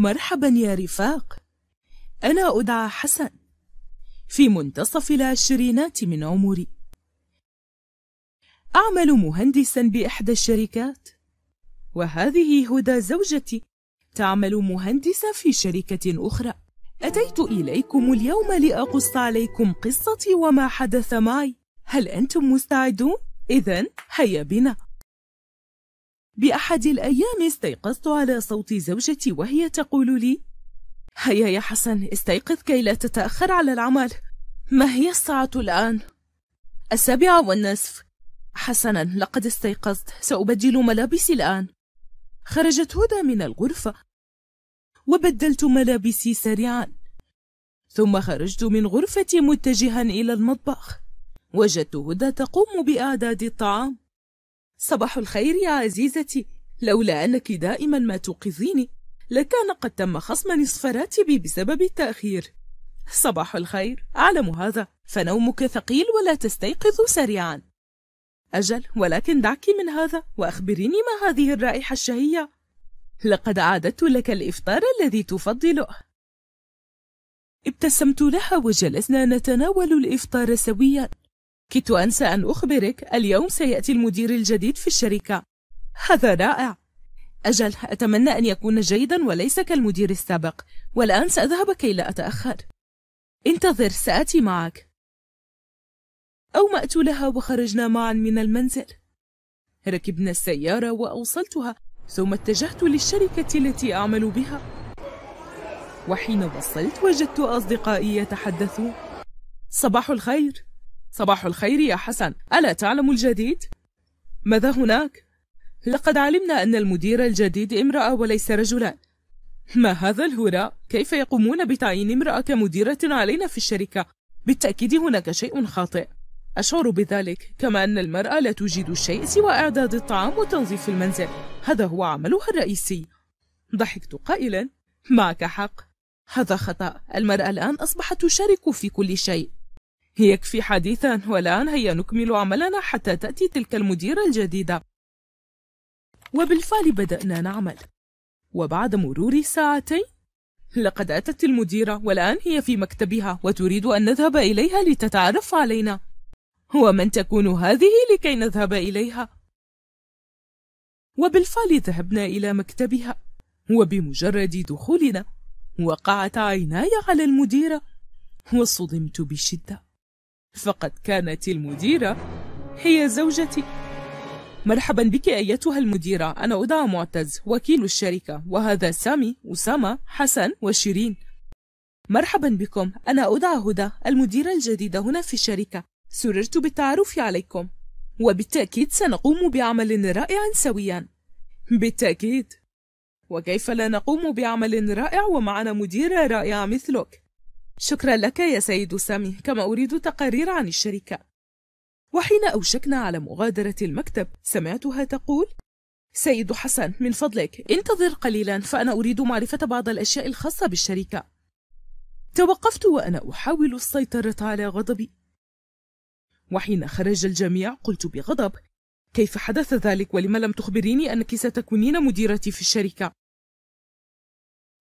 مرحبا يا رفاق أنا أدعى حسن في منتصف العشرينات من عمري أعمل مهندسا بإحدى الشركات وهذه هدى زوجتي تعمل مهندسة في شركة أخرى أتيت إليكم اليوم لأقص عليكم قصتي وما حدث معي هل أنتم مستعدون؟ إذا هيا بنا بأحد الأيام استيقظت على صوت زوجتي وهي تقول لي هيا يا حسن استيقظ كي لا تتأخر على العمل ما هي الساعة الآن؟ السابعة والنصف حسنا لقد استيقظت سأبدل ملابسي الآن خرجت هدى من الغرفة وبدلت ملابسي سريعا ثم خرجت من غرفتي متجها إلى المطبخ وجدت هدى تقوم بإعداد الطعام صباح الخير يا عزيزتي لولا أنك دائما ما توقظيني لكان قد تم خصم نصف راتبي بسبب التأخير صباح الخير أعلم هذا فنومك ثقيل ولا تستيقظ سريعا أجل ولكن دعك من هذا وأخبريني ما هذه الرائحة الشهية لقد أعددت لك الإفطار الذي تفضله ابتسمت لها وجلسنا نتناول الإفطار سويا كدت أنسى أن أخبرك اليوم سيأتي المدير الجديد في الشركة هذا رائع أجل أتمنى أن يكون جيدا وليس كالمدير السابق والآن سأذهب كي لا أتأخر انتظر سآتي معك أومأت لها وخرجنا معا من المنزل ركبنا السيارة وأوصلتها ثم اتجهت للشركة التي أعمل بها وحين وصلت وجدت أصدقائي يتحدثون صباح الخير صباح الخير يا حسن ألا تعلم الجديد؟ ماذا هناك؟ لقد علمنا أن المدير الجديد امرأة وليس رجلا ما هذا الهراء؟ كيف يقومون بتعيين امرأة كمديرة علينا في الشركة؟ بالتأكيد هناك شيء خاطئ أشعر بذلك كما أن المرأة لا توجد شيء سوى إعداد الطعام وتنظيف المنزل هذا هو عملها الرئيسي ضحكت قائلا معك حق هذا خطأ المرأة الآن أصبحت تشارك في كل شيء يكفي حديثا والآن هيا نكمل عملنا حتى تأتي تلك المديرة الجديدة وبالفعل بدأنا نعمل وبعد مرور ساعتين لقد أتت المديرة والآن هي في مكتبها وتريد أن نذهب إليها لتتعرف علينا ومن تكون هذه لكي نذهب إليها؟ وبالفعل ذهبنا إلى مكتبها وبمجرد دخولنا وقعت عيناي على المديرة وصدمت بشدة فقد كانت المديرة هي زوجتي مرحبا بك أيتها المديرة أنا أدعى معتز وكيل الشركة وهذا سامي أسامة حسن وشيرين مرحبا بكم أنا أدعى هدى المديرة الجديدة هنا في الشركة سررت بالتعرف عليكم وبالتأكيد سنقوم بعمل رائع سويا بالتأكيد وكيف لا نقوم بعمل رائع ومعنا مديرة رائعة مثلك شكرا لك يا سيد سامي كما أريد تقارير عن الشركة وحين أوشكنا على مغادرة المكتب سمعتها تقول سيد حسن من فضلك انتظر قليلا فأنا أريد معرفة بعض الأشياء الخاصة بالشركة توقفت وأنا أحاول السيطرة على غضبي وحين خرج الجميع قلت بغضب كيف حدث ذلك ولم لم تخبريني أنك ستكونين مديرتي في الشركة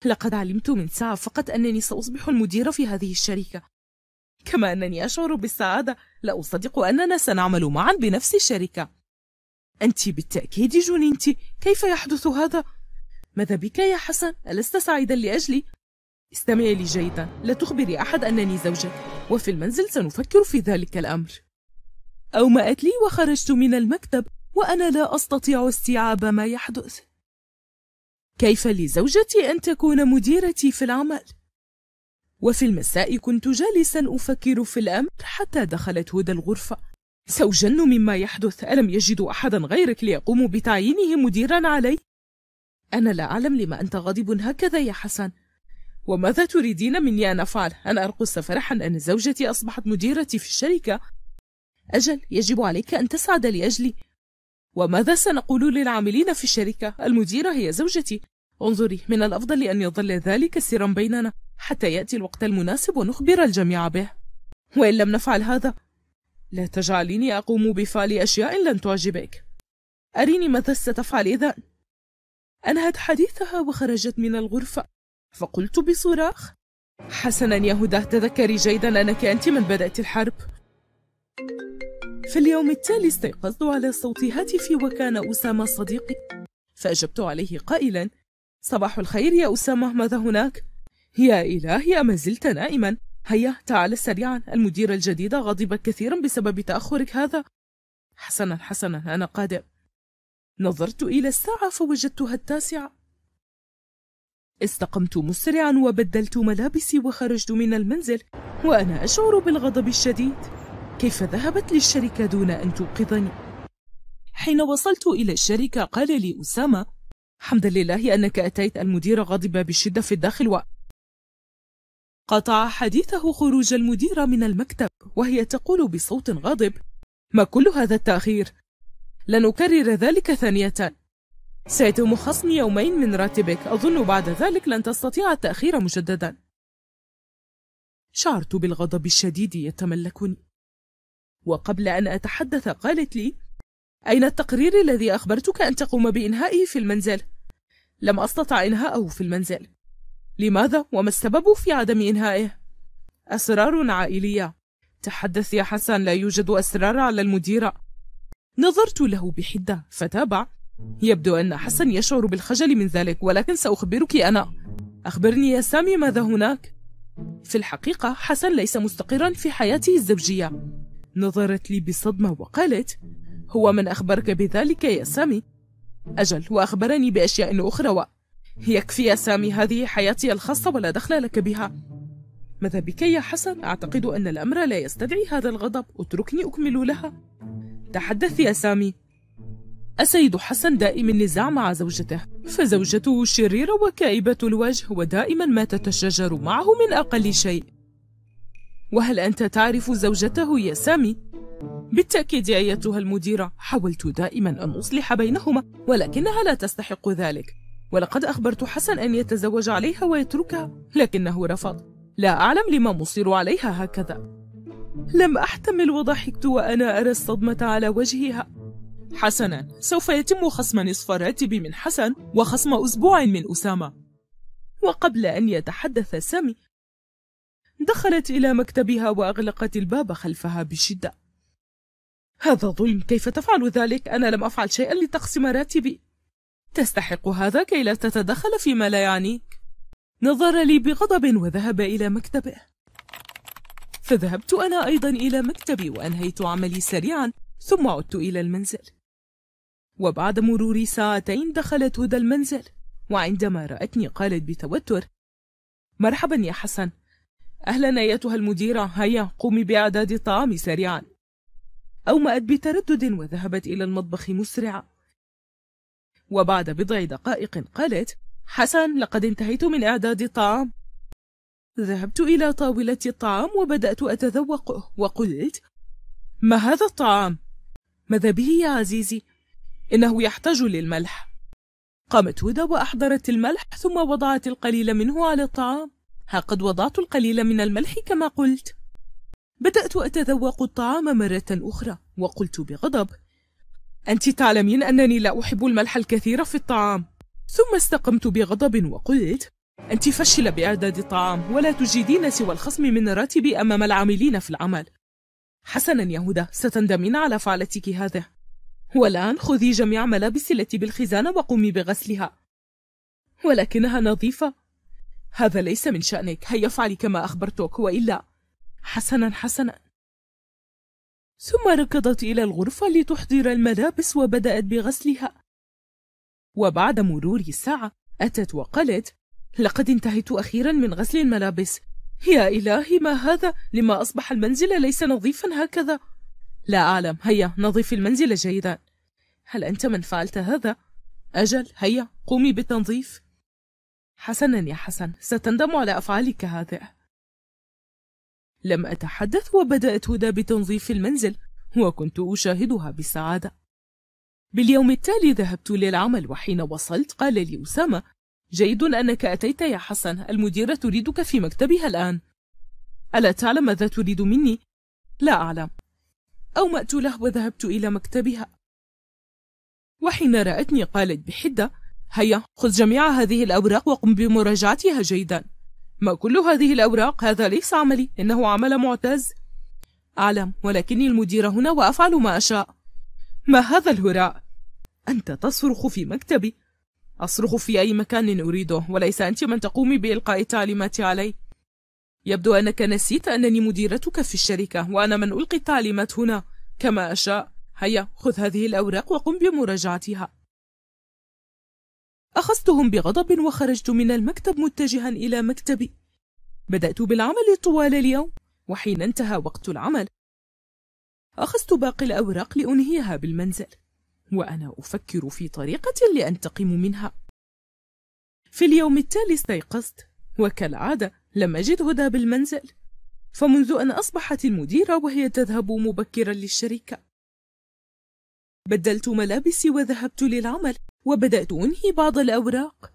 لقد علمت من ساعة فقط أنني سأصبح المدير في هذه الشركة كما أنني أشعر بالسعادة لا أصدق أننا سنعمل معا بنفس الشركة أنت بالتأكيد جننت كيف يحدث هذا؟ ماذا بك يا حسن؟ ألست سعيدا لأجلي؟ استمعي لي جيدا لا تخبري أحد أنني زوجك وفي المنزل سنفكر في ذلك الأمر أومأت لي وخرجت من المكتب وأنا لا أستطيع استيعاب ما يحدث كيف لزوجتي أن تكون مديرتي في العمل؟ وفي المساء كنت جالسا أفكر في الأمر حتى دخلت هدى الغرفة سأجن مما يحدث ألم يجدوا أحدا غيرك ليقوموا بتعيينه مديرا علي؟ أنا لا أعلم لما أنت غاضب هكذا يا حسن وماذا تريدين مني أن أفعل؟ أنا أرقص فرحا أن زوجتي أصبحت مديرتي في الشركة أجل يجب عليك أن تسعد لأجلي وماذا سنقول للعاملين في الشركة؟ المديرة هي زوجتي انظري من الأفضل أن يظل ذلك سرا بيننا حتى يأتي الوقت المناسب ونخبر الجميع به وإن لم نفعل هذا لا تجعليني أقوم بفعل أشياء لن تعجبك أريني ماذا ستفعل إذا أنهت حديثها وخرجت من الغرفة فقلت بصراخ حسنا يا هدى تذكري جيدا أنك أنت من بدأت الحرب في اليوم التالي استيقظت على صوت هاتفي وكان أسامة صديقي فأجبت عليه قائلا صباح الخير يا أسامة ماذا هناك؟ يا إلهي أما زلت نائما هيا تعال سريعا المديرة الجديدة غضبت كثيرا بسبب تأخرك هذا حسنا حسنا أنا قادر نظرت إلى الساعة فوجدتها التاسعة استقمت مسرعا وبدلت ملابسي وخرجت من المنزل وأنا أشعر بالغضب الشديد كيف ذهبت للشركة دون أن توقظني؟ حين وصلت إلى الشركة قال لي أسامة حمد لله أنك أتيت المدير غضب بشدة في الداخل و قطع حديثه خروج المديرة من المكتب وهي تقول بصوت غاضب ما كل هذا التأخير؟ لن أكرر ذلك ثانية سيتم خصم يومين من راتبك أظن بعد ذلك لن تستطيع التأخير مجددا شعرت بالغضب الشديد يتملكني وقبل أن أتحدث قالت لي أين التقرير الذي أخبرتك أن تقوم بإنهائه في المنزل؟ لم أستطع إنهاءه في المنزل لماذا وما السبب في عدم إنهائه؟ أسرار عائلية تحدث يا حسن لا يوجد أسرار على المديرة نظرت له بحدة فتابع يبدو أن حسن يشعر بالخجل من ذلك ولكن سأخبرك أنا أخبرني يا سامي ماذا هناك؟ في الحقيقة حسن ليس مستقرا في حياته الزوجية نظرت لي بصدمة وقالت هو من أخبرك بذلك يا سامي؟ أجل وأخبرني بأشياء أخرى و... يكفي يا سامي هذه حياتي الخاصة ولا دخل لك بها ماذا بك يا حسن؟ أعتقد أن الأمر لا يستدعي هذا الغضب اتركني أكمل لها تحدث يا سامي السيد حسن دائم النزاع مع زوجته فزوجته شريرة وكئيبة الوجه ودائما ما تتشاجر معه من أقل شيء وهل أنت تعرف زوجته يا سامي؟ بالتأكيد أيتها المديرة حاولت دائما أن أصلح بينهما ولكنها لا تستحق ذلك ولقد أخبرت حسن أن يتزوج عليها ويتركها لكنه رفض لا أعلم لما مصر عليها هكذا لم أحتمل وضحكت وأنا أرى الصدمة على وجهها حسنا سوف يتم خصم نصف راتبي من حسن وخصم أسبوع من أسامة وقبل أن يتحدث سامي دخلت إلى مكتبها وأغلقت الباب خلفها بشدة هذا ظلم كيف تفعل ذلك؟ أنا لم أفعل شيئا لتقسم راتبي تستحق هذا كي لا تتدخل فيما لا يعنيك نظر لي بغضب وذهب إلى مكتبه فذهبت أنا أيضا إلى مكتبي وأنهيت عملي سريعا ثم عدت إلى المنزل وبعد مرور ساعتين دخلت هدى المنزل وعندما رأتني قالت بتوتر مرحبا يا حسن أهلا أيتها المديرة هيا قومي بإعداد الطعام سريعا أومأت بتردد وذهبت إلى المطبخ مسرعة وبعد بضع دقائق قالت حسن لقد انتهيت من إعداد الطعام ذهبت إلى طاولة الطعام وبدأت أتذوقه وقلت ما هذا الطعام؟ ماذا به يا عزيزي؟ إنه يحتاج للملح قامت هدى وأحضرت الملح ثم وضعت القليل منه على الطعام ها قد وضعت القليل من الملح كما قلت بدأت أتذوق الطعام مرة أخرى وقلت بغضب أنت تعلمين أنني لا أحب الملح الكثير في الطعام ثم استقمت بغضب وقلت أنت فشل بإعداد الطعام ولا تجيدين سوى الخصم من راتبي أمام العاملين في العمل حسنا يا هدى ستندمين على فعلتك هذه والآن خذي جميع ملابسي التي بالخزانة وقومي بغسلها ولكنها نظيفة هذا ليس من شأنك هيا افعلي كما أخبرتك وإلا حسنا حسنا ثم ركضت إلى الغرفة لتحضر الملابس وبدأت بغسلها وبعد مرور ساعة أتت وقالت لقد انتهيت أخيرا من غسل الملابس يا إلهي ما هذا لما أصبح المنزل ليس نظيفا هكذا لا أعلم هيا نظيف المنزل جيدا هل أنت من فعلت هذا؟ أجل هيا قومي بالتنظيف حسنا يا حسن ستندم على أفعالك هذه لم أتحدث وبدأت هدى بتنظيف المنزل وكنت أشاهدها بسعادة باليوم التالي ذهبت للعمل وحين وصلت قال لي أسامة جيد أنك أتيت يا حسن المديرة تريدك في مكتبها الآن ألا تعلم ماذا تريد مني؟ لا أعلم أومأت له وذهبت إلى مكتبها وحين رأتني قالت بحدة هيا خذ جميع هذه الأوراق وقم بمراجعتها جيدا ما كل هذه الأوراق هذا ليس عملي إنه عمل معتز أعلم ولكني المدير هنا وأفعل ما أشاء ما هذا الهراء؟ أنت تصرخ في مكتبي أصرخ في أي مكان أريده وليس أنت من تقومي بإلقاء التعليمات علي يبدو أنك نسيت أنني مديرتك في الشركة وأنا من ألقي التعليمات هنا كما أشاء هيا خذ هذه الأوراق وقم بمراجعتها أخذتهم بغضب وخرجت من المكتب متجها إلى مكتبي بدأت بالعمل طوال اليوم وحين انتهى وقت العمل أخذت باقي الأوراق لأنهيها بالمنزل وأنا أفكر في طريقة لأنتقم منها في اليوم التالي استيقظت وكالعادة لم أجد هدى بالمنزل فمنذ أن أصبحت المديرة وهي تذهب مبكرا للشركة بدلت ملابسي وذهبت للعمل وبدأت أنهي بعض الأوراق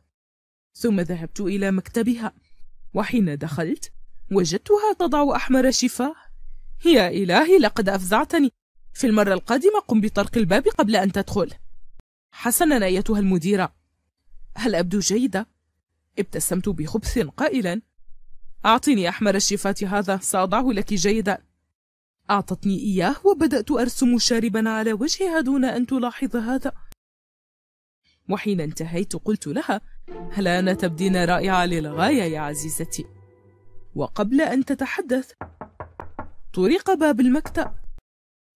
ثم ذهبت إلى مكتبها وحين دخلت وجدتها تضع أحمر شفاه يا إلهي لقد أفزعتني في المرة القادمة قم بطرق الباب قبل أن تدخل حسنا أيتها المديرة هل أبدو جيدة؟ ابتسمت بخبث قائلا أعطيني أحمر الشفاة هذا سأضعه لك جيدا أعطتني إياه وبدأت أرسم شاربا على وجهها دون أن تلاحظ هذا وحين انتهيت قلت لها هل أنا تبدين رائعة للغاية يا عزيزتي وقبل أن تتحدث طرق باب المكتب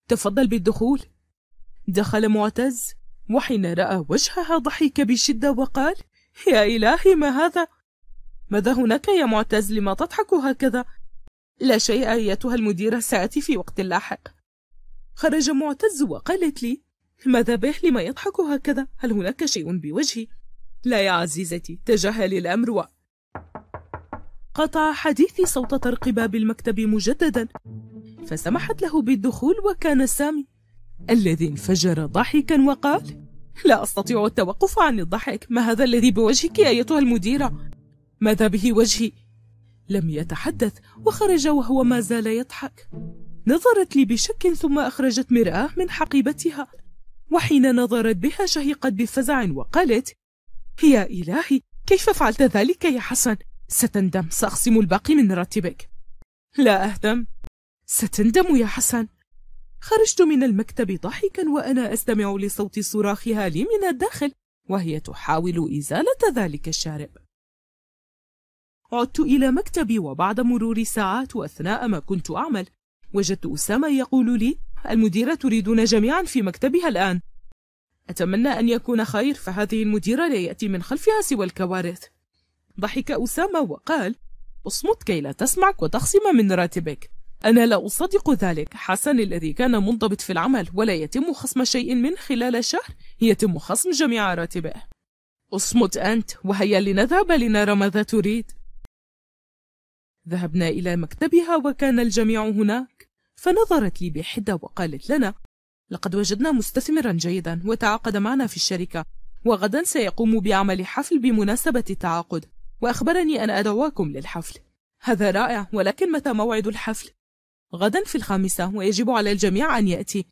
تفضل بالدخول دخل معتز وحين رأى وجهها ضحك بشدة وقال يا إلهي ما هذا ماذا هناك يا معتز لما تضحك هكذا لا شيء أيتها المديرة سأتي في وقت لاحق خرج معتز وقالت لي ماذا به لما يضحك هكذا هل هناك شيء بوجهي لا يا عزيزتي تجاهلي الأمر و... قطع حديثي صوت طرق باب المكتب مجددا فسمحت له بالدخول وكان سامي الذي انفجر ضحكا وقال لا أستطيع التوقف عن الضحك ما هذا الذي بوجهك أيتها المديرة ماذا به وجهي لم يتحدث وخرج وهو ما زال يضحك نظرت لي بشك ثم أخرجت مرآة من حقيبتها وحين نظرت بها شهقت بفزع وقالت يا إلهي كيف فعلت ذلك يا حسن ستندم سأخصم الباقي من راتبك لا أهتم ستندم يا حسن خرجت من المكتب ضاحكا وأنا أستمع لصوت صراخ هالي من الداخل وهي تحاول إزالة ذلك الشارب عدت إلى مكتبي وبعد مرور ساعات وأثناء ما كنت أعمل وجدت أسامة يقول لي المديرة تريدنا جميعا في مكتبها الآن أتمنى أن يكون خير فهذه المديرة لا يأتي من خلفها سوى الكوارث ضحك أسامة وقال اصمت كي لا تسمعك وتخصم من راتبك أنا لا أصدق ذلك حسن الذي كان منضبط في العمل ولا يتم خصم شيء منه خلال شهر يتم خصم جميع راتبه اصمت أنت وهيا لنذهب لنرى ماذا تريد ذهبنا إلى مكتبها وكان الجميع هناك فنظرت لي بحدة وقالت لنا لقد وجدنا مستثمرا جيدا وتعاقد معنا في الشركة وغدا سيقوم بعمل حفل بمناسبة التعاقد وأخبرني أن أدعوكم للحفل هذا رائع ولكن متى موعد الحفل؟ غدا في الخامسة ويجب على الجميع أن يأتي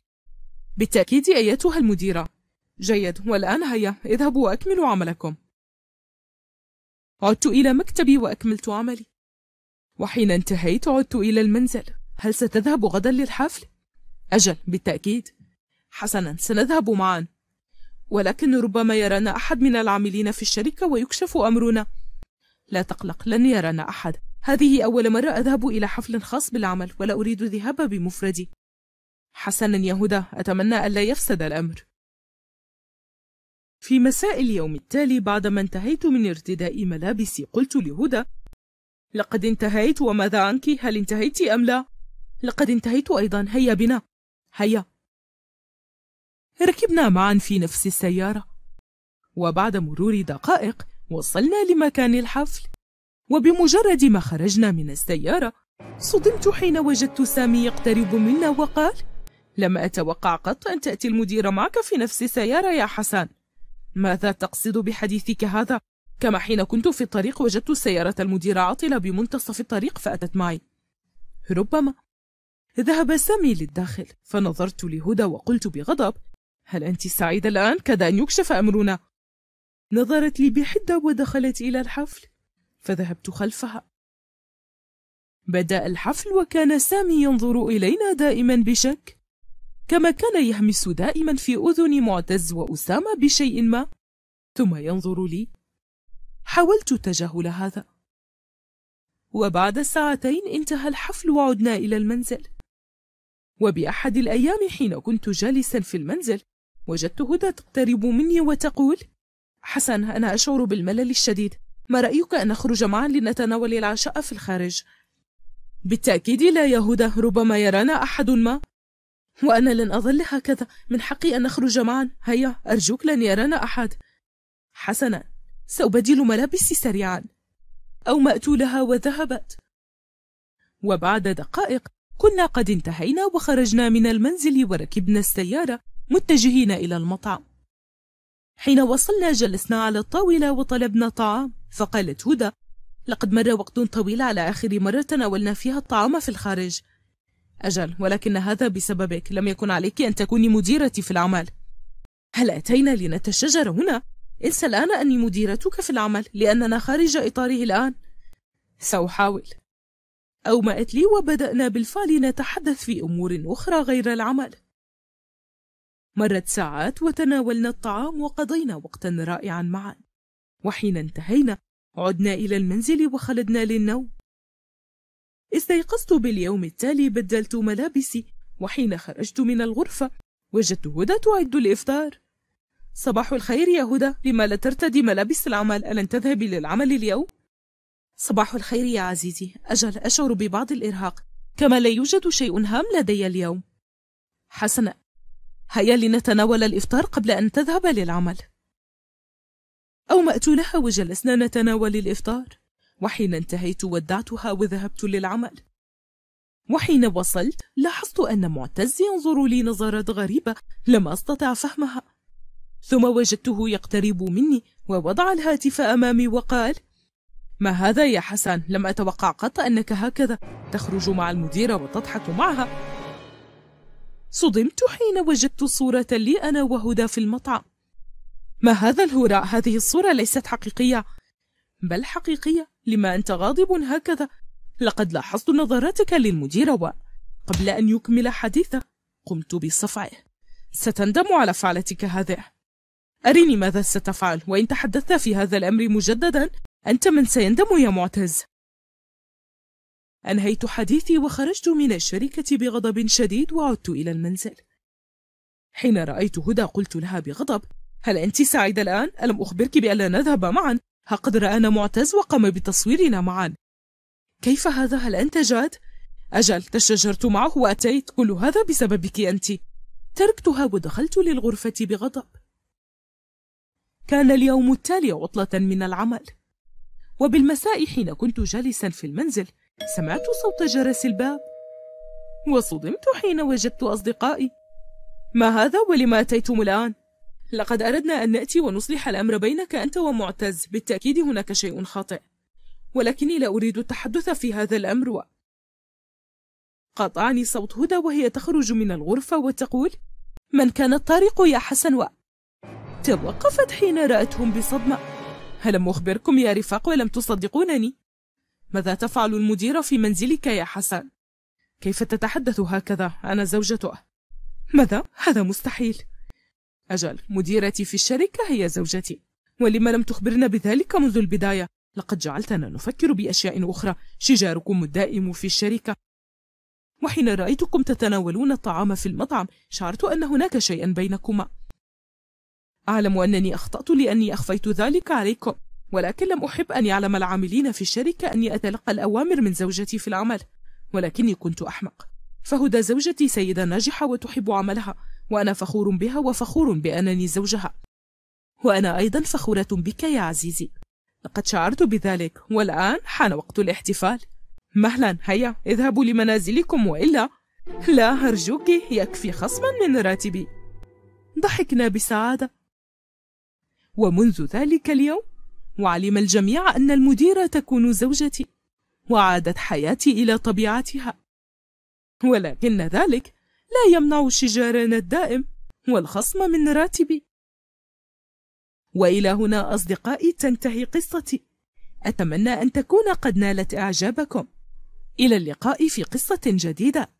بالتأكيد أيتها المديرة جيد والآن هيا اذهبوا وأكملوا عملكم عدت إلى مكتبي وأكملت عملي وحين انتهيت عدت إلى المنزل هل ستذهب غدا للحفل؟ أجل بالتأكيد حسنا سنذهب معا ولكن ربما يرانا أحد من العاملين في الشركة ويكشف أمرنا لا تقلق لن يرانا أحد هذه أول مرة أذهب إلى حفل خاص بالعمل ولا أريد الذهاب بمفردي حسنا يا هدى أتمنى ألا يفسد الأمر في مساء اليوم التالي بعدما انتهيت من ارتداء ملابسي قلت لهدى لقد انتهيت وماذا عنك هل انتهيت أم لا لقد انتهيت أيضا هيا بنا هيا ركبنا معا في نفس السيارة وبعد مرور دقائق وصلنا لمكان الحفل وبمجرد ما خرجنا من السيارة صدمت حين وجدت سامي يقترب منا وقال لم أتوقع قط أن تأتي المديرة معك في نفس السيارة يا حسن ماذا تقصد بحديثك هذا؟ كما حين كنت في الطريق وجدت سيارة المدير عاطلة بمنتصف الطريق فأتت معي ربما ذهب سامي للداخل فنظرت لهدى وقلت بغضب هل أنت سعيدة الآن كاد أن يكشف أمرنا نظرت لي بحدة ودخلت إلى الحفل فذهبت خلفها بدأ الحفل وكان سامي ينظر إلينا دائما بشك كما كان يهمس دائما في أذن معتز وأسامة بشيء ما ثم ينظر لي حاولت تجاهل هذا وبعد ساعتين انتهى الحفل وعدنا إلى المنزل وبأحد الأيام حين كنت جالسا في المنزل وجدت هدى تقترب مني وتقول حسن أنا أشعر بالملل الشديد ما رأيك أن نخرج معا لنتناول العشاء في الخارج؟ بالتأكيد لا يا هدى ربما يرانا أحد ما وأنا لن أظل هكذا من حقي أن نخرج معا هيا أرجوك لن يرانا أحد حسنا سأبدل ملابسي سريعا أو مأت لها وذهبت وبعد دقائق كنا قد انتهينا وخرجنا من المنزل وركبنا السيارة متجهين إلى المطعم حين وصلنا جلسنا على الطاولة وطلبنا طعام فقالت هدى لقد مر وقت طويل على آخر مرة تناولنا فيها الطعام في الخارج أجل ولكن هذا بسببك لم يكن عليك أن تكوني مديرتي في العمل هل أتينا لنتشجر هنا؟ انسى الآن أني مديرتك في العمل لأننا خارج إطاره الآن سأحاول أو ما وبدأنا بالفعل نتحدث في أمور أخرى غير العمل مرت ساعات وتناولنا الطعام وقضينا وقتا رائعا معا وحين انتهينا عدنا إلى المنزل وخلدنا للنوم استيقظت باليوم التالي بدلت ملابسي وحين خرجت من الغرفة وجدت هدى تعد الإفطار صباح الخير يا هدى لما لا ترتدي ملابس العمل ألن تذهبي للعمل اليوم؟ صباح الخير يا عزيزي أجل أشعر ببعض الإرهاق كما لا يوجد شيء هام لدي اليوم حسنا هيا لنتناول الإفطار قبل أن تذهب للعمل أو لها وجلسنا نتناول الإفطار وحين انتهيت ودعتها وذهبت للعمل وحين وصلت لاحظت أن معتز ينظر لي نظرات غريبة لم أستطع فهمها ثم وجدته يقترب مني ووضع الهاتف أمامي وقال ما هذا يا حسن لم أتوقع قط أنك هكذا تخرج مع المديرة وتضحك معها صدمت حين وجدت صورة لي أنا وهدى في المطعم ما هذا الهراء هذه الصورة ليست حقيقية بل حقيقية لما أنت غاضب هكذا لقد لاحظت نظراتك للمديرة وقبل أن يكمل حديثه قمت بصفعه ستندم على فعلتك هذه أريني ماذا ستفعل وإن تحدثت في هذا الأمر مجددا أنت من سيندم يا معتز أنهيت حديثي وخرجت من الشركة بغضب شديد وعدت إلى المنزل حين رأيت هدى قلت لها بغضب هل أنت سعيدة الآن؟ ألم أخبرك بألا نذهب معا؟ ها قد رآنا معتز وقام بتصويرنا معا كيف هذا؟ هل أنت جاد؟ أجل تشجرت معه وأتيت كل هذا بسببك أنت تركتها ودخلت للغرفة بغضب كان اليوم التالي عطلة من العمل وبالمساء حين كنت جالسا في المنزل سمعت صوت جرس الباب وصدمت حين وجدت أصدقائي ما هذا ولم أتيتم الآن؟ لقد أردنا أن نأتي ونصلح الأمر بينك أنت ومعتز بالتأكيد هناك شيء خاطئ ولكني لا أريد التحدث في هذا الأمر و... قاطعني صوت هدى وهي تخرج من الغرفة وتقول من كان الطارق يا حسن و... توقفت حين رأتهم بصدمة ألم أخبركم يا رفاق ولم تصدقونني؟ ماذا تفعل المدير في منزلك يا حسن؟ كيف تتحدث هكذا؟ أنا زوجته ماذا؟ هذا مستحيل أجل مديرتي في الشركة هي زوجتي ولما لم تخبرنا بذلك منذ البداية؟ لقد جعلتنا نفكر بأشياء أخرى شجاركم الدائم في الشركة وحين رأيتكم تتناولون الطعام في المطعم شعرت أن هناك شيئا بينكما أعلم أنني أخطأت لأني أخفيت ذلك عليكم ولكن لم أحب أن يعلم العاملين في الشركة أني أتلقى الأوامر من زوجتي في العمل ولكني كنت أحمق فهدى زوجتي سيدة ناجحة وتحب عملها وأنا فخور بها وفخور بأنني زوجها وأنا أيضا فخورة بك يا عزيزي لقد شعرت بذلك والآن حان وقت الاحتفال مهلا هيا اذهبوا لمنازلكم وإلا لا أرجوك يكفي خصما من راتبي ضحكنا بسعادة ومنذ ذلك اليوم وعلم الجميع أن المديرة تكون زوجتي وعادت حياتي إلى طبيعتها ولكن ذلك لا يمنع شجارنا الدائم والخصم من راتبي وإلى هنا أصدقائي تنتهي قصتي أتمنى أن تكون قد نالت إعجابكم إلى اللقاء في قصة جديدة